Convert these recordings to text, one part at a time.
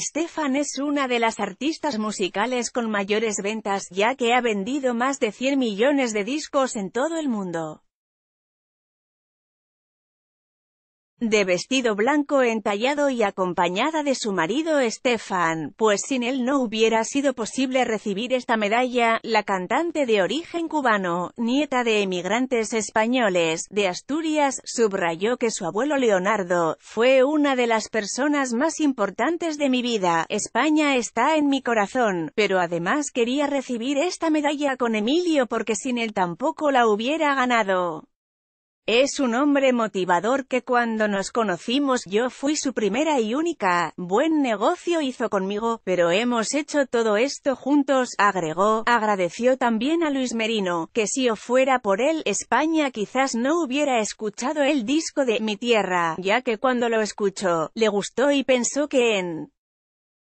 Stefan es una de las artistas musicales con mayores ventas, ya que ha vendido más de 100 millones de discos en todo el mundo. de vestido blanco entallado y acompañada de su marido Stefan, pues sin él no hubiera sido posible recibir esta medalla, la cantante de origen cubano, nieta de emigrantes españoles, de Asturias, subrayó que su abuelo Leonardo, fue una de las personas más importantes de mi vida, España está en mi corazón, pero además quería recibir esta medalla con Emilio porque sin él tampoco la hubiera ganado. Es un hombre motivador que cuando nos conocimos yo fui su primera y única, buen negocio hizo conmigo, pero hemos hecho todo esto juntos, agregó, agradeció también a Luis Merino, que si yo fuera por él, España quizás no hubiera escuchado el disco de Mi Tierra, ya que cuando lo escuchó, le gustó y pensó que en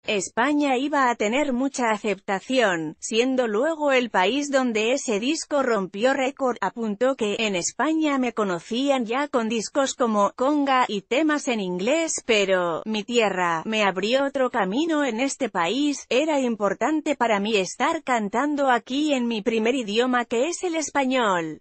España iba a tener mucha aceptación, siendo luego el país donde ese disco rompió récord, apuntó que, en España me conocían ya con discos como, conga, y temas en inglés, pero, mi tierra, me abrió otro camino en este país, era importante para mí estar cantando aquí en mi primer idioma que es el español.